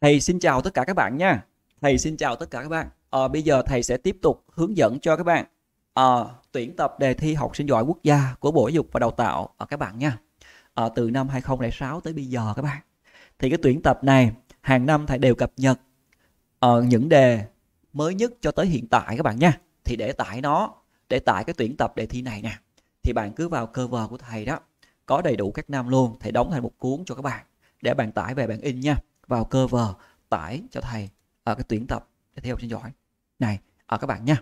Thầy xin chào tất cả các bạn nha. Thầy xin chào tất cả các bạn. À, bây giờ thầy sẽ tiếp tục hướng dẫn cho các bạn à, tuyển tập đề thi học sinh giỏi quốc gia của Bộ dục và Đào tạo ở các bạn nha. À, từ năm 2006 tới bây giờ các bạn. Thì cái tuyển tập này hàng năm thầy đều cập nhật à, những đề mới nhất cho tới hiện tại các bạn nha. Thì để tải nó, để tải cái tuyển tập đề thi này nè. Thì bạn cứ vào cover của thầy đó, có đầy đủ các năm luôn, thầy đóng thành một cuốn cho các bạn để bạn tải về bạn in nha vào cơ vờ tải cho thầy ở cái tuyển tập để theo học sinh giỏi này ở các bạn nha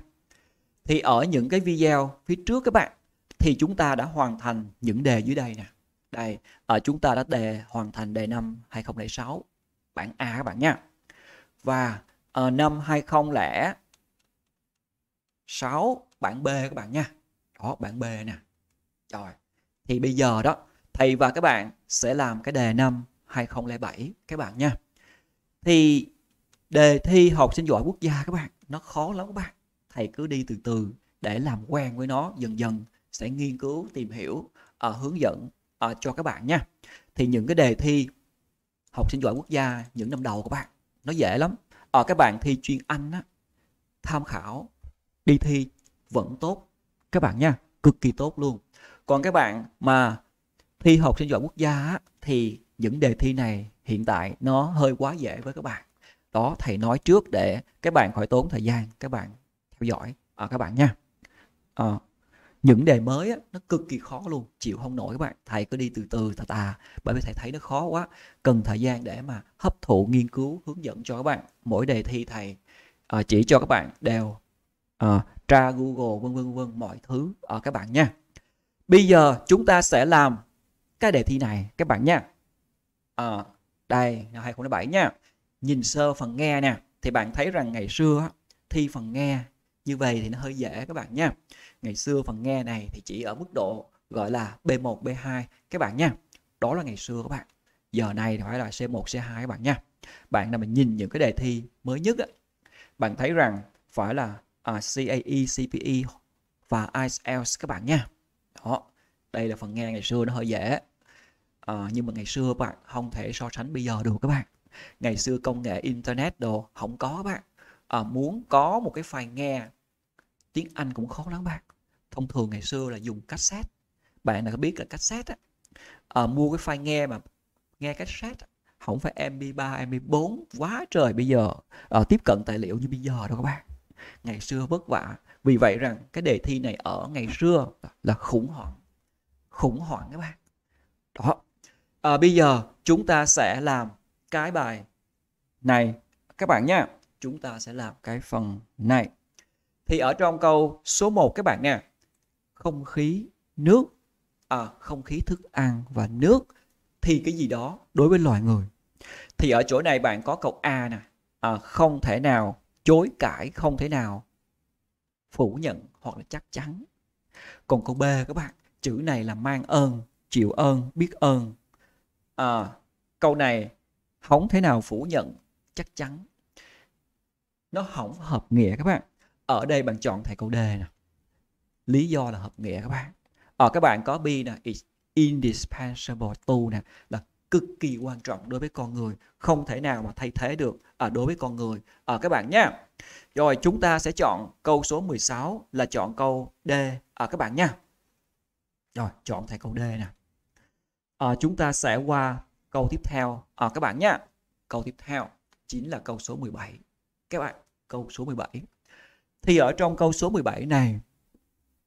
thì ở những cái video phía trước các bạn thì chúng ta đã hoàn thành những đề dưới đây nè đây ở ờ, chúng ta đã đề hoàn thành đề năm 2006 bản A các bạn nha và ở ờ, năm 2006 bản B các bạn nha đó bản B nè rồi thì bây giờ đó thầy và các bạn sẽ làm cái đề năm 2007 các bạn nha thì đề thi học sinh giỏi quốc gia các bạn nó khó lắm các bạn thầy cứ đi từ từ để làm quen với nó dần dần sẽ nghiên cứu tìm hiểu à, hướng dẫn à, cho các bạn nha thì những cái đề thi học sinh giỏi quốc gia những năm đầu các bạn nó dễ lắm ở ờ, à, các bạn thi chuyên anh á, tham khảo đi thi vẫn tốt các bạn nha cực kỳ tốt luôn còn các bạn mà thi học sinh giỏi quốc gia á, thì những đề thi này hiện tại nó hơi quá dễ với các bạn đó thầy nói trước để các bạn khỏi tốn thời gian các bạn theo dõi à, các bạn nha à, những đề mới á, nó cực kỳ khó luôn chịu không nổi các bạn thầy cứ đi từ từ tà tà bởi vì thầy thấy nó khó quá cần thời gian để mà hấp thụ nghiên cứu hướng dẫn cho các bạn mỗi đề thi thầy à, chỉ cho các bạn đều à, tra google vân vân vân mọi thứ ở à, các bạn nha bây giờ chúng ta sẽ làm cái đề thi này các bạn nha à, đây năm 2007 nha nhìn sơ phần nghe nè thì bạn thấy rằng ngày xưa thi phần nghe như vậy thì nó hơi dễ các bạn nha ngày xưa phần nghe này thì chỉ ở mức độ gọi là B1 B2 các bạn nha đó là ngày xưa các bạn giờ này thì phải là C1 C2 các bạn nha bạn nào mà nhìn những cái đề thi mới nhất á, bạn thấy rằng phải là à, CAE CPE và IELTS các bạn nha đó đây là phần nghe ngày xưa nó hơi dễ à, nhưng mà ngày xưa bạn không thể so sánh bây giờ được các bạn ngày xưa công nghệ internet đồ không có bạn à, muốn có một cái file nghe tiếng anh cũng khó lắm bạn thông thường ngày xưa là dùng cassette bạn đã biết là cassette á, à, mua cái file nghe mà nghe cassette không phải mp3 mp4 quá trời bây giờ à, tiếp cận tài liệu như bây giờ đâu các bạn ngày xưa vất vả vì vậy rằng cái đề thi này ở ngày xưa là khủng hoảng khủng hoảng các bạn đó à, bây giờ chúng ta sẽ làm cái bài này các bạn nhé chúng ta sẽ làm cái phần này thì ở trong câu số 1 các bạn nè không khí nước à, không khí thức ăn và nước thì cái gì đó đối với loài người thì ở chỗ này bạn có câu a nè à, không thể nào chối cãi không thể nào phủ nhận hoặc là chắc chắn còn câu b các bạn chữ này là mang ơn chịu ơn biết ơn à, câu này không thể nào phủ nhận chắc chắn nó không hợp nghĩa các bạn ở đây bạn chọn thầy câu D nè lý do là hợp nghĩa các bạn ở ờ, các bạn có B nè is indispensable to nè là cực kỳ quan trọng đối với con người không thể nào mà thay thế được à, đối với con người ở ờ, à, các bạn nhé rồi chúng ta sẽ chọn câu số 16 là chọn câu D ở à, các bạn nha rồi chọn thầy câu D nè à, chúng ta sẽ qua câu tiếp theo à, các bạn nhé câu tiếp theo chính là câu số 17 các bạn câu số 17 thì ở trong câu số 17 này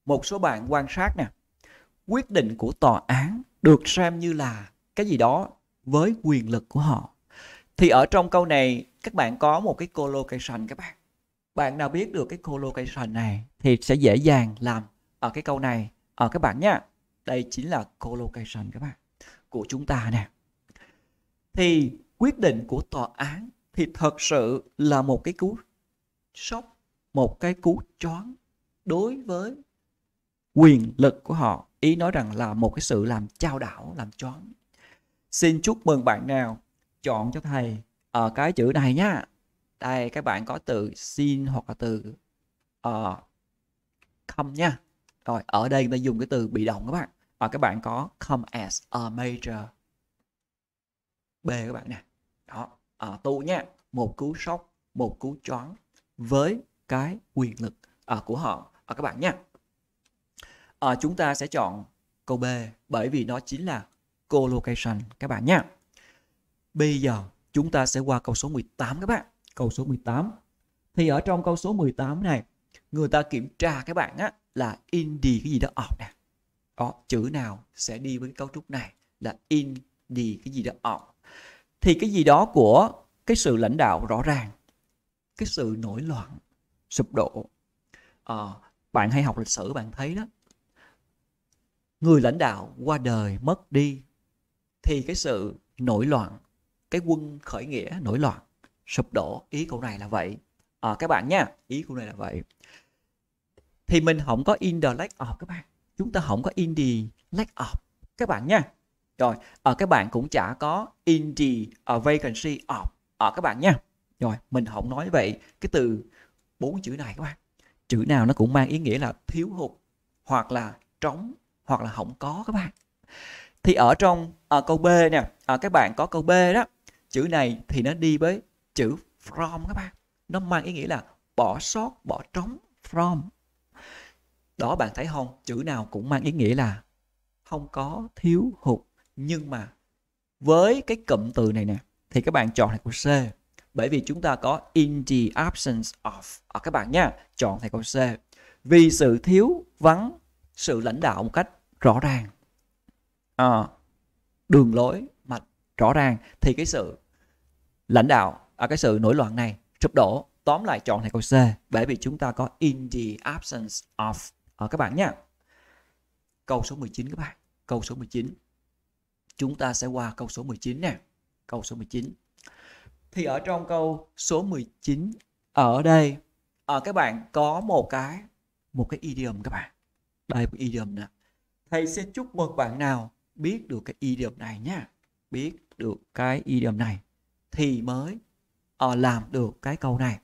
một số bạn quan sát nè quyết định của tòa án được xem như là cái gì đó với quyền lực của họ thì ở trong câu này các bạn có một cái collocation các bạn bạn nào biết được cái collocation này thì sẽ dễ dàng làm ở cái câu này ở ờ, các bạn nhé đây chính là collocation các bạn của chúng ta nè thì quyết định của tòa án thì thật sự là một cái cú sốc một cái cú choáng đối với quyền lực của họ ý nói rằng là một cái sự làm trao đảo làm choáng xin chúc mừng bạn nào chọn cho thầy ở ờ, cái chữ này nhá đây các bạn có từ xin hoặc là từ uh, ờ, come nha rồi ở đây người ta dùng cái từ bị động các bạn và các bạn có come as a major b các bạn nè đó à, tu nha một cú sốc một cú choáng với cái quyền lực à, của họ à, các bạn nha à, chúng ta sẽ chọn câu b bởi vì nó chính là collocation các bạn nha bây giờ chúng ta sẽ qua câu số 18 các bạn câu số 18 thì ở trong câu số 18 này người ta kiểm tra các bạn á là in đi cái gì đó off ờ, nè đó, chữ nào sẽ đi với cái cấu trúc này là in đi cái gì đó on thì cái gì đó của cái sự lãnh đạo rõ ràng cái sự nổi loạn sụp đổ à, bạn hay học lịch sử bạn thấy đó người lãnh đạo qua đời mất đi thì cái sự nổi loạn cái quân khởi nghĩa nổi loạn sụp đổ ý câu này là vậy à, các bạn nha ý câu này là vậy thì mình không có in the lack of các bạn chúng ta không có indie lack of các bạn nha rồi ở ờ, các bạn cũng chả có indie ở ờ, vacancy of ở ờ, các bạn nha rồi mình không nói vậy cái từ bốn chữ này các bạn chữ nào nó cũng mang ý nghĩa là thiếu hụt hoặc là trống hoặc là không có các bạn thì ở trong à, câu b nè à, các bạn có câu b đó chữ này thì nó đi với chữ from các bạn nó mang ý nghĩa là bỏ sót bỏ trống from đó bạn thấy không chữ nào cũng mang ý nghĩa là không có thiếu hụt nhưng mà với cái cụm từ này nè thì các bạn chọn thầy câu C bởi vì chúng ta có in the absence of ở các bạn nha chọn thầy câu C vì sự thiếu vắng sự lãnh đạo một cách rõ ràng à, đường lối mạch rõ ràng thì cái sự lãnh đạo ở à, cái sự nổi loạn này sụp đổ tóm lại chọn thầy câu C bởi vì chúng ta có in the absence of à, các bạn nhé câu số 19 các bạn câu số 19 chúng ta sẽ qua câu số 19 nè câu số 19 thì ở trong câu số 19 ở đây ở ờ, các bạn có một cái một cái idiom các bạn đây một idiom nè thầy sẽ chúc mừng bạn nào biết được cái idiom này nha biết được cái idiom này thì mới ở ờ, làm được cái câu này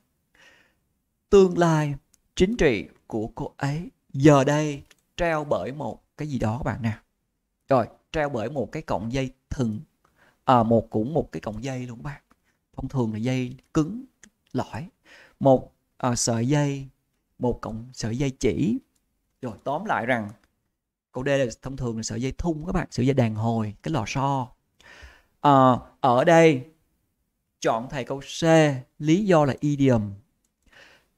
tương lai chính trị của cô ấy giờ đây treo bởi một cái gì đó các bạn nè rồi treo bởi một cái cọng dây thừng à, một cũng một cái cọng dây luôn các bạn thông thường là dây cứng lõi một à, sợi dây một cọng sợi dây chỉ rồi tóm lại rằng câu D là thông thường là sợi dây thun các bạn sợi dây đàn hồi cái lò xo à, ở đây chọn thầy câu C lý do là idiom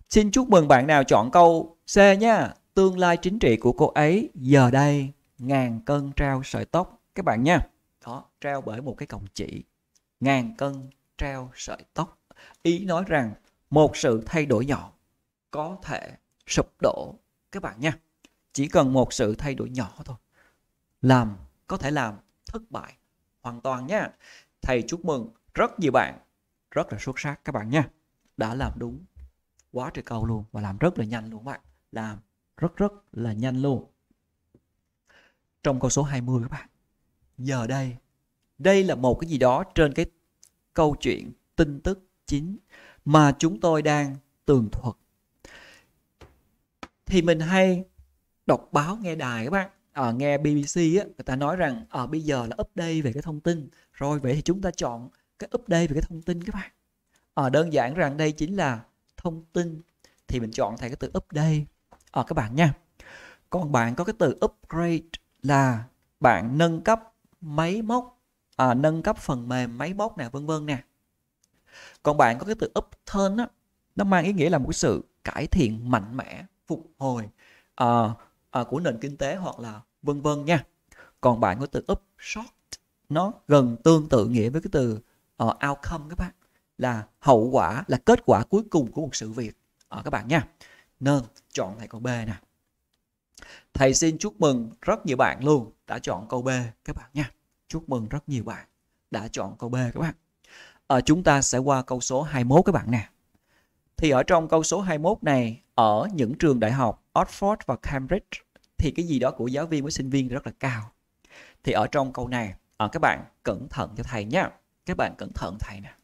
xin chúc mừng bạn nào chọn câu C nha tương lai chính trị của cô ấy giờ đây ngàn cân treo sợi tóc các bạn nha đó treo bởi một cái cọng chỉ ngàn cân treo sợi tóc ý nói rằng một sự thay đổi nhỏ có thể sụp đổ các bạn nha chỉ cần một sự thay đổi nhỏ thôi làm có thể làm thất bại hoàn toàn nha thầy chúc mừng rất nhiều bạn rất là xuất sắc các bạn nha đã làm đúng quá trời câu luôn và làm rất là nhanh luôn bạn làm rất rất là nhanh luôn. Trong câu số 20 các bạn. Giờ đây, đây là một cái gì đó trên cái câu chuyện tin tức chính mà chúng tôi đang tường thuật. Thì mình hay đọc báo nghe đài các bạn à, nghe BBC á, người ta nói rằng à, bây giờ là update về cái thông tin rồi vậy thì chúng ta chọn cái update về cái thông tin các bạn à, đơn giản rằng đây chính là thông tin thì mình chọn thành cái từ update ở ờ, các bạn nha còn bạn có cái từ upgrade là bạn nâng cấp máy móc à, nâng cấp phần mềm máy móc nè vân vân nè còn bạn có cái từ upturn á nó mang ý nghĩa là một cái sự cải thiện mạnh mẽ phục hồi à, à, của nền kinh tế hoặc là vân vân nha còn bạn có từ upshot nó gần tương tự nghĩa với cái từ uh, outcome các bạn là hậu quả là kết quả cuối cùng của một sự việc ở à, các bạn nha nên chọn lại câu B nè thầy xin chúc mừng rất nhiều bạn luôn đã chọn câu B các bạn nha chúc mừng rất nhiều bạn đã chọn câu B các bạn à, chúng ta sẽ qua câu số 21 các bạn nè thì ở trong câu số 21 này ở những trường đại học Oxford và Cambridge thì cái gì đó của giáo viên với sinh viên rất là cao thì ở trong câu này à, các bạn cẩn thận cho thầy nhé các bạn cẩn thận thầy nè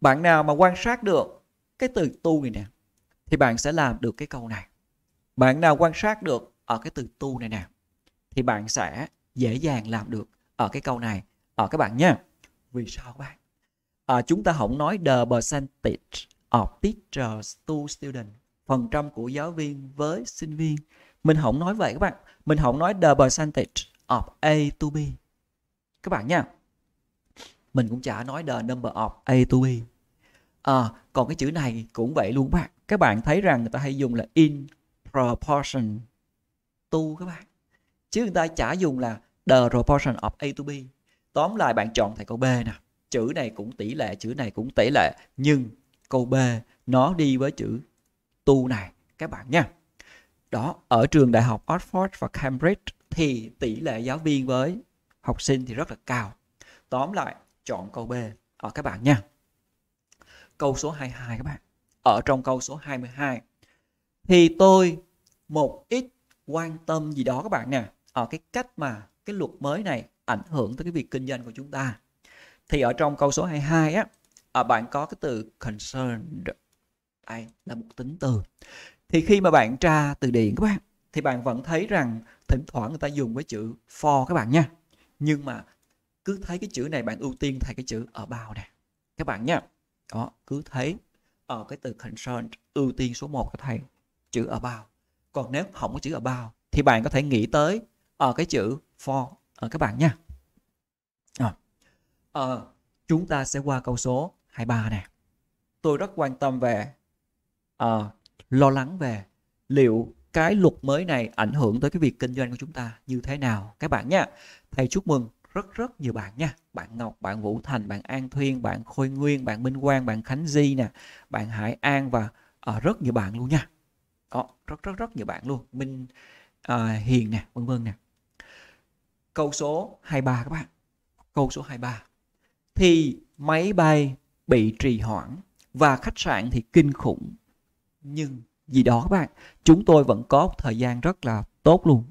bạn nào mà quan sát được cái từ tu này nè thì bạn sẽ làm được cái câu này bạn nào quan sát được ở cái từ tu này nè thì bạn sẽ dễ dàng làm được ở cái câu này ở các bạn nha vì sao các bạn à, chúng ta không nói the percentage of teachers to student phần trăm của giáo viên với sinh viên mình không nói vậy các bạn mình không nói the percentage of a to b các bạn nha mình cũng chả nói the number of a to b à, còn cái chữ này cũng vậy luôn các bạn các bạn thấy rằng người ta hay dùng là in proportion to các bạn chứ người ta chả dùng là the proportion of a to b tóm lại bạn chọn thầy câu b nè chữ này cũng tỷ lệ chữ này cũng tỷ lệ nhưng câu b nó đi với chữ tu này các bạn nha đó ở trường đại học Oxford và Cambridge thì tỷ lệ giáo viên với học sinh thì rất là cao tóm lại chọn câu B ở ờ, các bạn nha câu số 22 các bạn ở trong câu số 22 thì tôi một ít quan tâm gì đó các bạn nè ở cái cách mà cái luật mới này ảnh hưởng tới cái việc kinh doanh của chúng ta thì ở trong câu số 22 á à, bạn có cái từ concerned đây là một tính từ thì khi mà bạn tra từ điển các bạn thì bạn vẫn thấy rằng thỉnh thoảng người ta dùng với chữ for các bạn nha nhưng mà cứ thấy cái chữ này bạn ưu tiên thay cái chữ ở bao nè các bạn nha đó cứ thấy ở ờ, cái từ concern ưu tiên số 1 các thầy chữ ở bao còn nếu không có chữ ở bao thì bạn có thể nghĩ tới ở ờ, cái chữ for ở các bạn nha à, à, chúng ta sẽ qua câu số 23 nè tôi rất quan tâm về à, lo lắng về liệu cái luật mới này ảnh hưởng tới cái việc kinh doanh của chúng ta như thế nào các bạn nha thầy chúc mừng rất rất nhiều bạn nha bạn Ngọc bạn Vũ Thành bạn An Thuyên bạn Khôi Nguyên bạn Minh Quang bạn Khánh Di nè bạn Hải An và uh, rất nhiều bạn luôn nha đó rất rất rất nhiều bạn luôn Minh uh, Hiền nè vân vân nè câu số 23 các bạn câu số 23 thì máy bay bị trì hoãn và khách sạn thì kinh khủng nhưng gì đó các bạn chúng tôi vẫn có thời gian rất là tốt luôn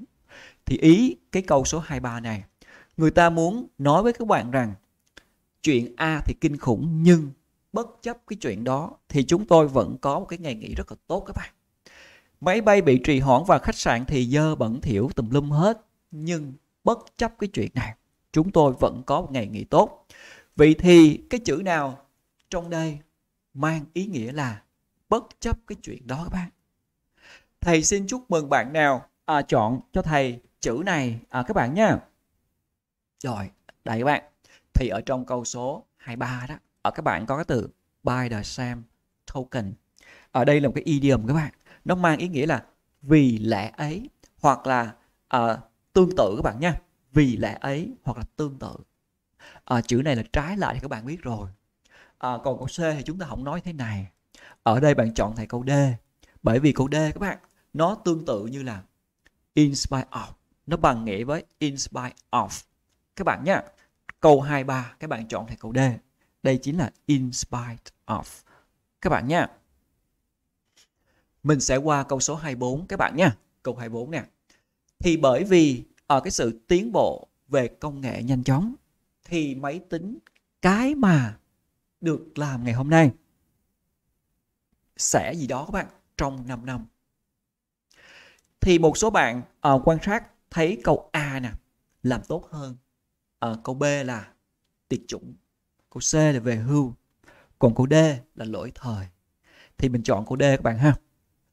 thì ý cái câu số 23 này người ta muốn nói với các bạn rằng chuyện a thì kinh khủng nhưng bất chấp cái chuyện đó thì chúng tôi vẫn có một cái ngày nghỉ rất là tốt các bạn máy bay bị trì hoãn và khách sạn thì dơ bẩn thiểu tùm lum hết nhưng bất chấp cái chuyện này chúng tôi vẫn có một ngày nghỉ tốt vậy thì cái chữ nào trong đây mang ý nghĩa là bất chấp cái chuyện đó các bạn thầy xin chúc mừng bạn nào à, chọn cho thầy chữ này à, các bạn nha rồi, đây các bạn. Thì ở trong câu số 23 đó, ở các bạn có cái từ buy the same token. Ở đây là một cái idiom các bạn. Nó mang ý nghĩa là vì lẽ ấy hoặc là uh, tương tự các bạn nha. Vì lẽ ấy hoặc là tương tự. Uh, chữ này là trái lại thì các bạn biết rồi. Uh, còn câu C thì chúng ta không nói thế này. Ở đây bạn chọn thầy câu D. Bởi vì câu D các bạn, nó tương tự như là inspire of. Nó bằng nghĩa với inspire of các bạn nhé câu 23 các bạn chọn thầy câu D đây chính là in spite of các bạn nhé mình sẽ qua câu số 24 các bạn nhé câu 24 nè thì bởi vì ở ờ, cái sự tiến bộ về công nghệ nhanh chóng thì máy tính cái mà được làm ngày hôm nay sẽ gì đó các bạn trong 5 năm thì một số bạn uh, quan sát thấy câu A nè làm tốt hơn à, câu B là tiệt chủng câu C là về hưu còn câu D là lỗi thời thì mình chọn câu D các bạn ha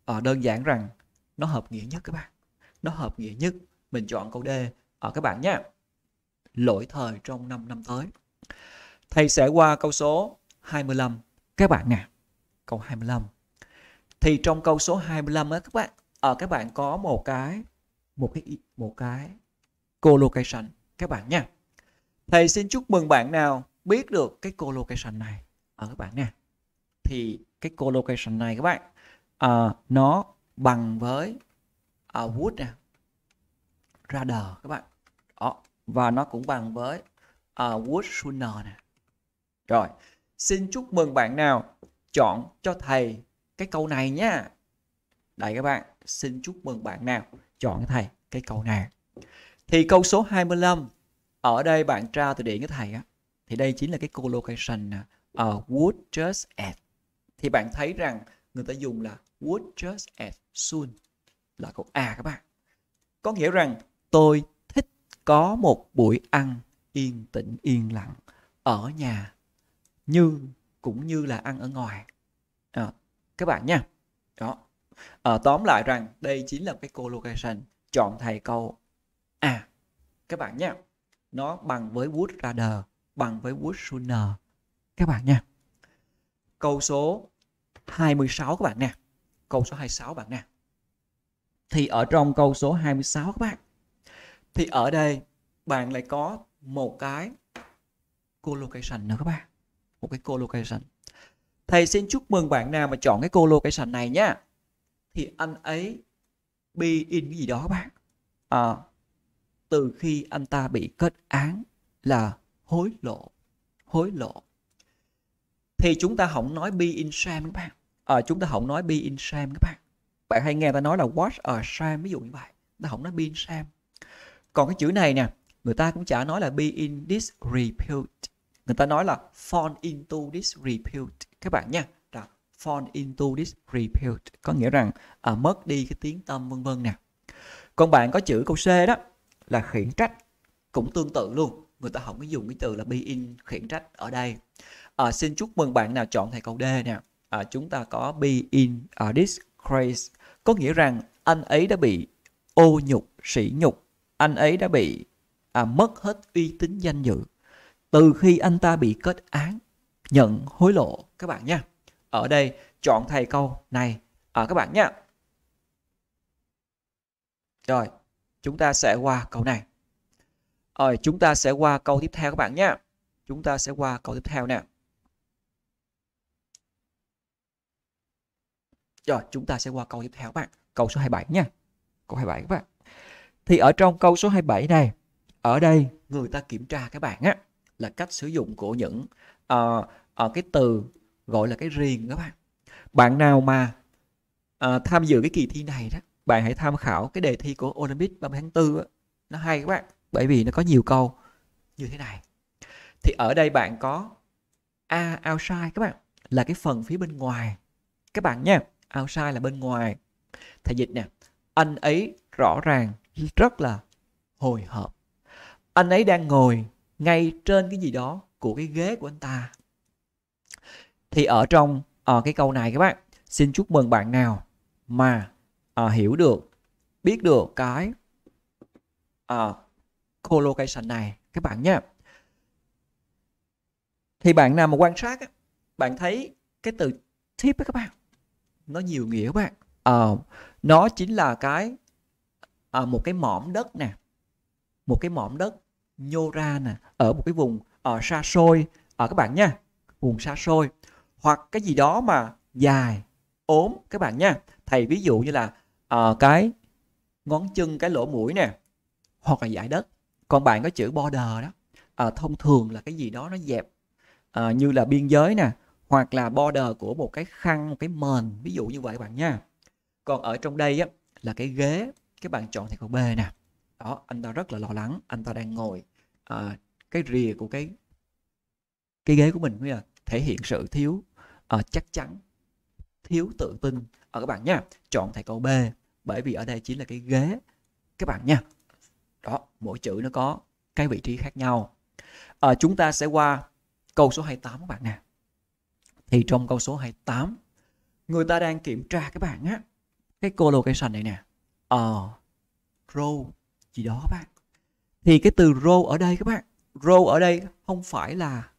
à, đơn giản rằng nó hợp nghĩa nhất các bạn nó hợp nghĩa nhất mình chọn câu D ở ờ, à, các bạn nhé lỗi thời trong 5 năm tới thầy sẽ qua câu số 25 các bạn nè câu 25 thì trong câu số 25 á các bạn ở à, các bạn có một cái một cái một cái collocation các bạn nha thầy xin chúc mừng bạn nào biết được cái co-location này ở ờ, các bạn nha thì cái co-location này các bạn uh, nó bằng với uh, wood nè radar các bạn đó và nó cũng bằng với uh, wood sooner nè rồi xin chúc mừng bạn nào chọn cho thầy cái câu này nha đây các bạn xin chúc mừng bạn nào chọn cho thầy cái câu này thì câu số 25 ở đây bạn tra từ điển của thầy á thì đây chính là cái collocation ở uh, ờ, would just at thì bạn thấy rằng người ta dùng là would just as soon là câu A các bạn. Có nghĩa rằng tôi thích có một buổi ăn yên tĩnh yên lặng ở nhà như cũng như là ăn ở ngoài. À, các bạn nha. Đó. À, tóm lại rằng đây chính là cái collocation chọn thầy câu A. Các bạn nha nó bằng với Wood Radar, bằng với Wood Sooner các bạn nha. Câu số 26 các bạn nè. Câu số 26 các bạn nè. Thì ở trong câu số 26 các bạn thì ở đây bạn lại có một cái co-location nữa các bạn. Một cái co-location. Thầy xin chúc mừng bạn nào mà chọn cái co-location này nha. Thì anh ấy be in cái gì đó các bạn. À, từ khi anh ta bị kết án là hối lộ hối lộ thì chúng ta không nói be in shame các bạn à, chúng ta không nói be in shame các bạn bạn hay nghe ta nói là watch a shame ví dụ như vậy ta không nói be in shame còn cái chữ này nè người ta cũng chả nói là be in disrepute người ta nói là fall into disrepute các bạn nha là fall into disrepute có nghĩa rằng à, mất đi cái tiếng tâm vân vân nè còn bạn có chữ câu c đó là khiển trách cũng tương tự luôn người ta không có dùng cái từ là be in khiển trách ở đây à, xin chúc mừng bạn nào chọn thầy câu D nè à, chúng ta có be in ở à, uh, disgrace có nghĩa rằng anh ấy đã bị ô nhục sỉ nhục anh ấy đã bị à, mất hết uy tín danh dự từ khi anh ta bị kết án nhận hối lộ các bạn nha ở đây chọn thầy câu này à, các bạn nha rồi chúng ta sẽ qua câu này rồi chúng ta sẽ qua câu tiếp theo các bạn nhé chúng ta sẽ qua câu tiếp theo nè rồi chúng ta sẽ qua câu tiếp theo các bạn câu số 27 nha câu 27 các bạn thì ở trong câu số 27 này ở đây người ta kiểm tra các bạn á là cách sử dụng của những uh, uh, cái từ gọi là cái riêng các bạn bạn nào mà uh, tham dự cái kỳ thi này đó bạn hãy tham khảo cái đề thi của Olympic 30 tháng 4 á, nó hay quá bởi vì nó có nhiều câu như thế này thì ở đây bạn có a outside các bạn là cái phần phía bên ngoài các bạn nha outside là bên ngoài thầy dịch nè anh ấy rõ ràng rất là hồi hộp anh ấy đang ngồi ngay trên cái gì đó của cái ghế của anh ta thì ở trong à, cái câu này các bạn xin chúc mừng bạn nào mà à, hiểu được biết được cái à, collocation này các bạn nhé thì bạn nào mà quan sát bạn thấy cái từ tip á các bạn nó nhiều nghĩa các bạn à, nó chính là cái à, một cái mỏm đất nè một cái mỏm đất nhô ra nè ở một cái vùng ở ờ, xa xôi ở ờ, các bạn nha vùng xa xôi hoặc cái gì đó mà dài ốm các bạn nha thầy ví dụ như là Ờ, cái ngón chân cái lỗ mũi nè hoặc là giải đất còn bạn có chữ border đó à, thông thường là cái gì đó nó dẹp à, như là biên giới nè hoặc là border của một cái khăn một cái mền ví dụ như vậy bạn nha còn ở trong đây á, là cái ghế các bạn chọn thì con B nè đó anh ta rất là lo lắng anh ta đang ngồi à, cái rìa của cái cái ghế của mình là thể hiện sự thiếu à, chắc chắn thiếu tự tin ở các bạn nha chọn thầy câu B bởi vì ở đây chính là cái ghế các bạn nha đó mỗi chữ nó có cái vị trí khác nhau à, chúng ta sẽ qua câu số 28 các bạn nè thì trong câu số 28 người ta đang kiểm tra các bạn á cái colocation này nè ờ à, row gì đó các bạn thì cái từ row ở đây các bạn row ở đây không phải là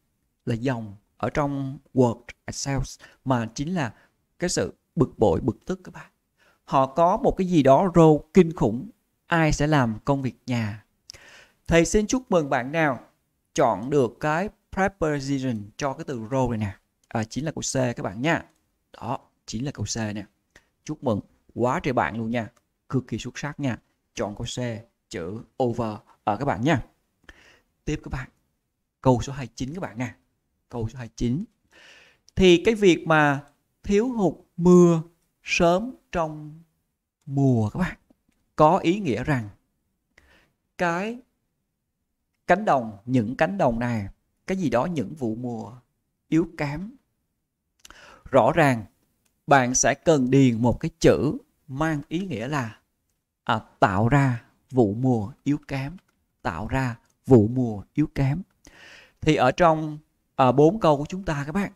là dòng ở trong Word Excel mà chính là cái sự bực bội bực tức các bạn họ có một cái gì đó rô kinh khủng ai sẽ làm công việc nhà thầy xin chúc mừng bạn nào chọn được cái preposition cho cái từ rô này nè à, chính là câu C các bạn nha đó chính là câu C nè chúc mừng quá trời bạn luôn nha cực kỳ xuất sắc nha chọn câu C chữ over ở à, các bạn nha tiếp các bạn câu số 29 các bạn nha câu số 29 thì cái việc mà thiếu hụt mưa sớm trong mùa các bạn có ý nghĩa rằng cái cánh đồng những cánh đồng này cái gì đó những vụ mùa yếu kém rõ ràng bạn sẽ cần điền một cái chữ mang ý nghĩa là à, tạo ra vụ mùa yếu kém tạo ra vụ mùa yếu kém thì ở trong à, bốn à, câu của chúng ta các bạn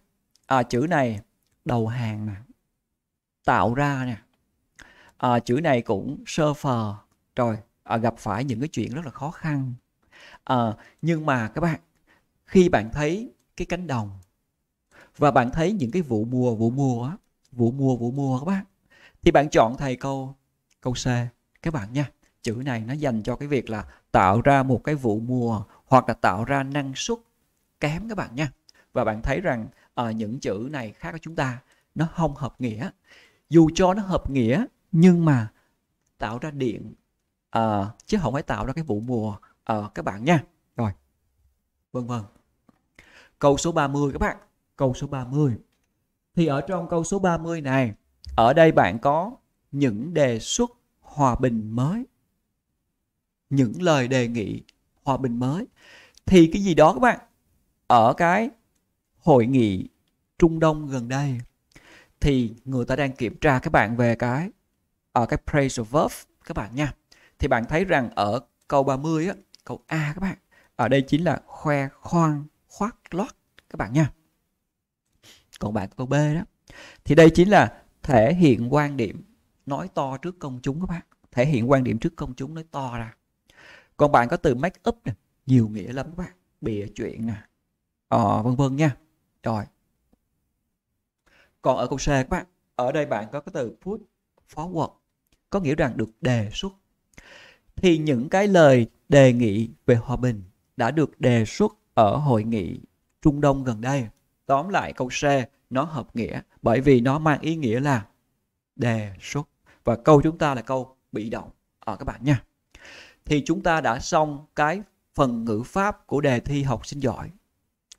à, chữ này đầu hàng nè tạo ra nè à, chữ này cũng sơ phờ rồi à, gặp phải những cái chuyện rất là khó khăn à, nhưng mà các bạn khi bạn thấy cái cánh đồng và bạn thấy những cái vụ mùa vụ mùa vụ mùa vụ mùa các bạn thì bạn chọn thầy câu câu C các bạn nha chữ này nó dành cho cái việc là tạo ra một cái vụ mùa hoặc là tạo ra năng suất kém các bạn nha và bạn thấy rằng à, những chữ này khác với chúng ta nó không hợp nghĩa dù cho nó hợp nghĩa nhưng mà tạo ra điện à, chứ không phải tạo ra cái vụ mùa à, các bạn nha rồi vân vân câu số 30 các bạn câu số 30 thì ở trong câu số 30 này ở đây bạn có những đề xuất hòa bình mới những lời đề nghị hòa bình mới thì cái gì đó các bạn ở cái hội nghị Trung Đông gần đây thì người ta đang kiểm tra các bạn về cái ở ờ, cái praise of verb các bạn nha thì bạn thấy rằng ở câu 30 á, câu A các bạn ở đây chính là khoe khoang khoác lót các bạn nha còn bạn câu B đó thì đây chính là thể hiện quan điểm nói to trước công chúng các bạn thể hiện quan điểm trước công chúng nói to ra còn bạn có từ make up này, nhiều nghĩa lắm các bạn bịa chuyện nè ờ, vân vân nha rồi còn ở câu C các bạn, ở đây bạn có cái từ put forward, có nghĩa rằng được đề xuất. Thì những cái lời đề nghị về hòa bình đã được đề xuất ở hội nghị Trung Đông gần đây. Tóm lại câu C nó hợp nghĩa bởi vì nó mang ý nghĩa là đề xuất và câu chúng ta là câu bị động ở ờ, các bạn nha. Thì chúng ta đã xong cái phần ngữ pháp của đề thi học sinh giỏi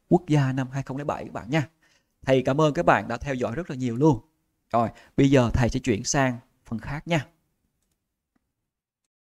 quốc gia năm 2007 các bạn nha. Thầy cảm ơn các bạn đã theo dõi rất là nhiều luôn. Rồi, bây giờ thầy sẽ chuyển sang phần khác nha.